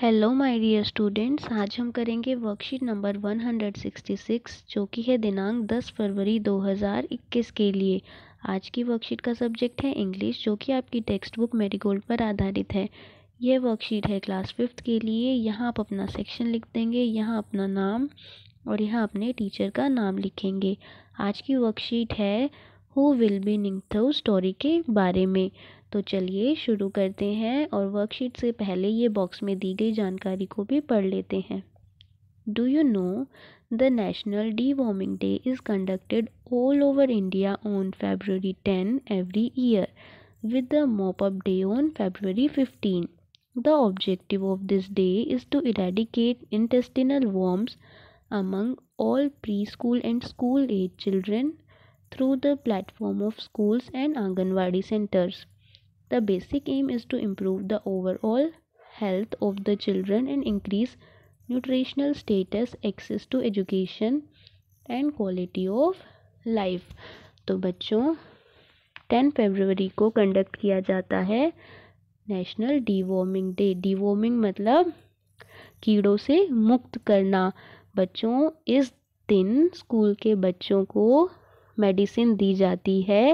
Hello my dear students आज हम करेंगे वर्कशीट नंबर 166 जो कि है दिनांक 10 फरवरी 2021 के लिए आज की वर्कशीट का सब्जेक्ट है इंग्लिश जो कि आपकी टेक्स्ट बुक मेरीगोल्ड पर आधारित है यह वर्कशीट है क्लास फिफ्थ के लिए यहाँ आप अपना सेक्शन लिख देंगे यहाँ अपना नाम और यहाँ अपने टीचर का नाम लिखेंगे आज की वर्कशीट है who will be Ningthou story के बारे में तो चलिए शुरू करते हैं और वर्कशीट से पहले ये बॉक्स में दी गई जानकारी को भी पढ़ लेते हैं do you know the national deworming day is conducted all over India on February ten every year with the mop up day on February fifteen the objective of this day is to eradicate intestinal worms among all pre school and school age children through the platform of schools and anganwadi centres The basic aim is to improve the overall health of the children and increase nutritional status, access to education and quality of life. to बच्चों 10 february ko conduct kiya jata hai national deworming day deworming matlab कीड़ों से मुक्त करना बच्चों इस दिन school के बच्चों को मेडिसिन दी जाती है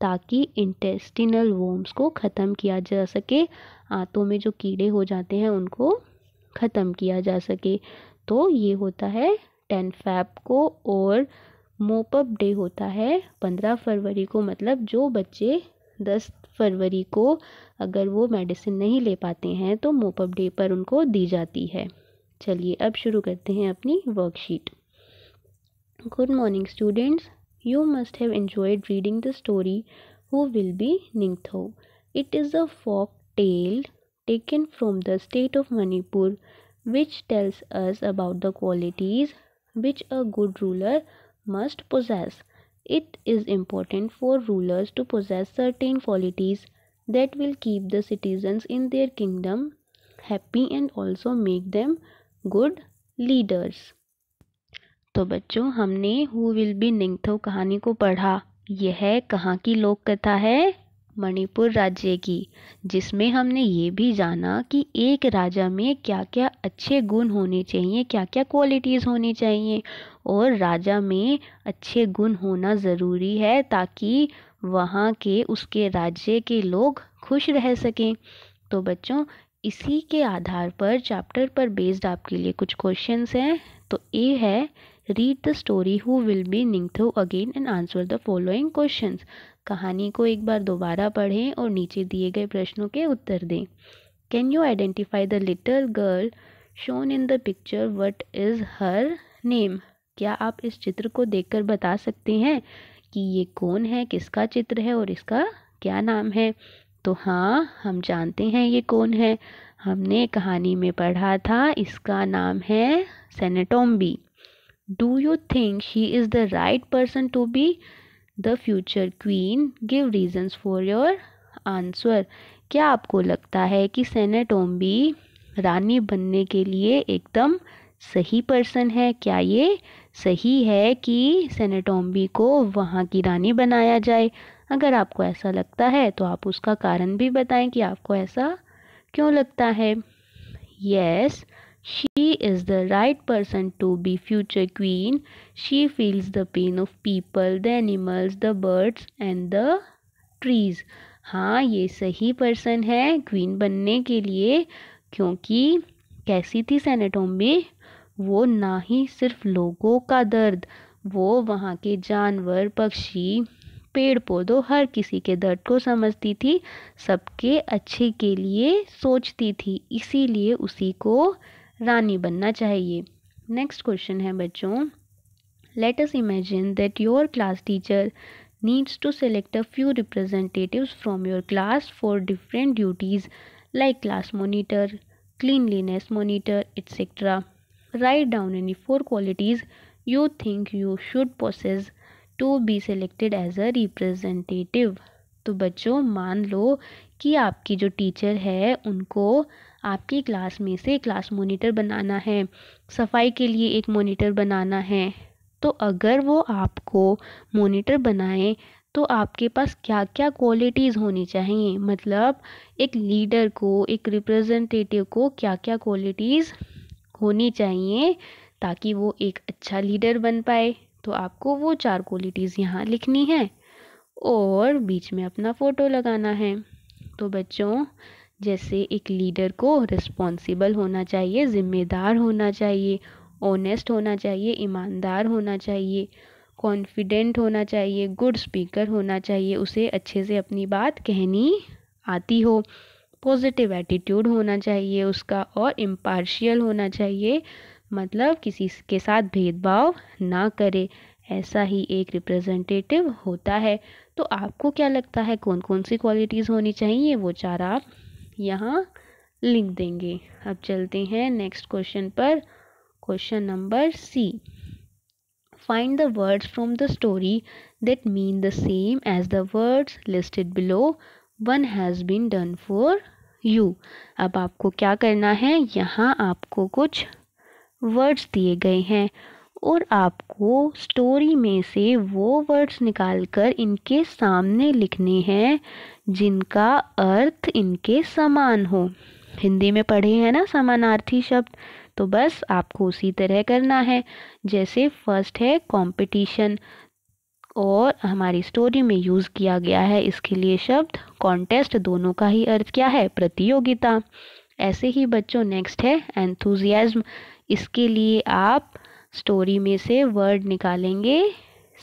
ताकि इंटेस्टिनल वोम्स को ख़त्म किया जा सके आंतों में जो कीड़े हो जाते हैं उनको ख़त्म किया जा सके तो ये होता है टेन फैप को और मोपअप डे होता है पंद्रह फरवरी को मतलब जो बच्चे दस फरवरी को अगर वो मेडिसिन नहीं ले पाते हैं तो मोपअप डे पर उनको दी जाती है चलिए अब शुरू करते हैं अपनी worksheet good morning students You must have enjoyed reading the story Who Will Be Ningtho. It is a folk tale taken from the state of Manipur which tells us about the qualities which a good ruler must possess. It is important for rulers to possess certain qualities that will keep the citizens in their kingdom happy and also make them good leaders. तो बच्चों हमने who will be निंगथो कहानी को पढ़ा यह कहाँ की लोक कथा है मणिपुर राज्य की जिसमें हमने ये भी जाना कि एक राजा में क्या क्या अच्छे गुण होने चाहिए क्या क्या क्वालिटीज़ होनी चाहिए और राजा में अच्छे गुण होना ज़रूरी है ताकि वहाँ के उसके राज्य के लोग खुश रह सकें तो बच्चों इसी के आधार पर चैप्टर पर बेस्ड आपके लिए कुछ क्वेश्चंस हैं तो ए है read the story who will be Ningthou again and answer the following question कहानी को एक बार दोबारा पढ़ें और नीचे दिए गए प्रश्नों के उत्तर दें can you identify the little girl shown in the picture what is her name क्या आप इस चित्र को देखकर बता सकते हैं कि ये कौन है किसका चित्र है और इसका क्या नाम है तो हाँ हम जानते हैं ये कौन है हमने कहानी में पढ़ा था इसका नाम है सेनेटोम्बी do you think she is the right person to be the future queen? Give reasons for your answer. क्या आपको लगता है कि सेनेटोम्बी रानी बनने के लिए एकदम सही पर्सन है क्या ये सही है कि सेनेटोम्बी को वहाँ की रानी बनाया जाए अगर आपको ऐसा लगता है तो आप उसका कारण भी बताएं कि आपको ऐसा क्यों लगता है yes yes, She is the right person to be future queen. She feels the pain of people, the animals, the birds and the trees. हाँ ये सही पर्सन है क्वीन बनने के लिए क्योंकि कैसी थी सैनेटोम में वो ना ही सिर्फ लोगों का दर्द वो वहाँ के जानवर पक्षी पेड़ पौधों हर किसी के दर्द को समझती थी सबके अच्छे के लिए सोचती थी इसीलिए उसी को रानी बनना चाहिए नेक्स्ट क्वेश्चन है बच्चों let us imagine that your class teacher needs to select a few representative from your class for different duties like class monitor cleanliness monitor etcetera write down any four qualities you think you should process to be selected as a representative तो बच्चों मान लो कि आपकी जो teacher है उनको आपकी class में से क्लास मोनीटर बनाना है सफाई के लिए एक मोनीटर बनाना है तो अगर वो आपको मोनीटर बनाए तो आपके पास क्या क्या क्वालिटीज़ होनी चाहिए मतलब एक लीडर को एक रिप्रेजेंटेटिव को क्या क्या क्वालिटीज़ होनी चाहिए ताकि वो एक अच्छा लीडर बन पाए तो आपको वो चार क्वालिटीज़ यहाँ लिखनी है और बीच में अपना फ़ोटो लगाना है तो बच्चों जैसे एक लीडर को रिस्पॉन्सिबल होना चाहिए ज़िम्मेदार होना चाहिए ऑनेस्ट होना चाहिए ईमानदार होना चाहिए कॉन्फिडेंट होना चाहिए गुड स्पीकर होना चाहिए उसे अच्छे से अपनी बात कहनी आती हो पॉजिटिव एटीट्यूड होना चाहिए उसका और इम्पार्शियल होना चाहिए मतलब किसी के साथ भेदभाव ना करे ऐसा ही एक रिप्रेजेंटेटिव होता है तो आपको क्या लगता है कौन कौन सी क्वालिटीज़ होनी चाहिए वो चार आप यहाँ लिख देंगे अब चलते हैं नेक्स्ट क्वेश्चन पर question number C find the words from the story that mean the same as the words listed below one has been done for you अब आपको क्या करना है यहाँ आपको कुछ वर्ड्स दिए गए हैं और आपको स्टोरी में से वो वर्ड्स निकाल कर इनके सामने लिखने हैं जिनका अर्थ इनके समान हो हिंदी में पढ़े हैं ना समानार्थी शब्द तो बस आपको उसी तरह करना है जैसे फर्स्ट है कंपटीशन और हमारी स्टोरी में यूज़ किया गया है इसके लिए शब्द कॉन्टेस्ट दोनों का ही अर्थ क्या है प्रतियोगिता ऐसे ही बच्चों नेक्स्ट है एंथुजियाज्म इसके लिए आप स्टोरी में से वर्ड निकालेंगे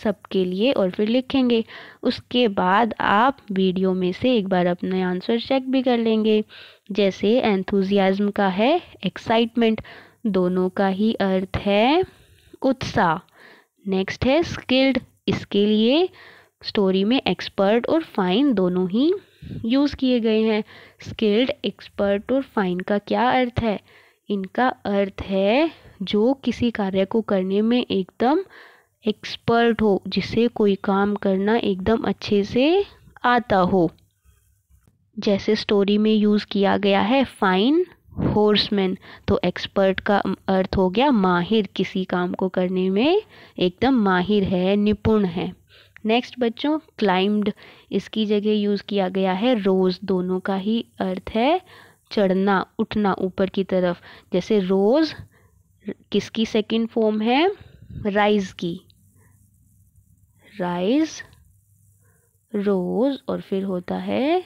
सबके लिए और फिर लिखेंगे उसके बाद आप वीडियो में से एक बार अपने आंसर चेक भी कर लेंगे जैसे एंथुजियाज्म का है एक्साइटमेंट दोनों का ही अर्थ है उत्साह नेक्स्ट है स्किल्ड इसके लिए स्टोरी में एक्सपर्ट और फाइन दोनों ही यूज़ किए गए हैं स्किल्ड एक्सपर्ट और फाइन का क्या अर्थ है इनका अर्थ है जो किसी कार्य को करने में एकदम एक्सपर्ट हो जिसे कोई काम करना एकदम अच्छे से आता हो जैसे स्टोरी में यूज़ किया गया है फाइन होर्समैन तो एक्सपर्ट का अर्थ हो गया माहिर किसी काम को करने में एकदम माहिर है निपुण है नेक्स्ट बच्चों क्लाइम्ड इसकी जगह यूज़ किया गया है रोज़ दोनों का ही अर्थ है चढ़ना उठना ऊपर की तरफ जैसे रोज़ किसकी सेकंड फॉर्म है राइज की राइज रोज और फिर होता है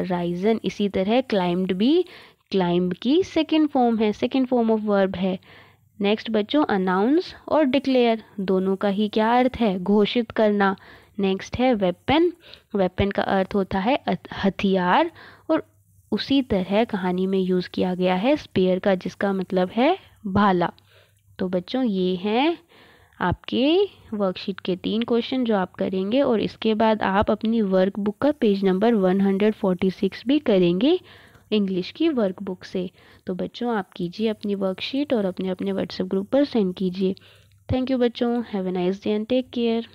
राइजन इसी तरह क्लाइम्ड भी क्लाइम्ब की सेकंड फॉर्म है सेकंड फॉर्म ऑफ वर्ब है नेक्स्ट बच्चों अनाउंस और डिक्लेयर दोनों का ही क्या अर्थ है घोषित करना नेक्स्ट है वेपन वेपन का अर्थ होता है हथियार और उसी तरह कहानी में यूज़ किया गया है स्पेयर का जिसका मतलब है भाला तो बच्चों ये हैं आपके वर्कशीट के तीन क्वेश्चन जो आप करेंगे और इसके बाद आप अपनी वर्कबुक का पेज नंबर 146 भी करेंगे इंग्लिश की वर्कबुक से तो बच्चों आप कीजिए अपनी वर्कशीट और अपने अपने व्हाट्सएप ग्रुप पर सेंड कीजिए थैंक यू बच्चों have a nice day and take care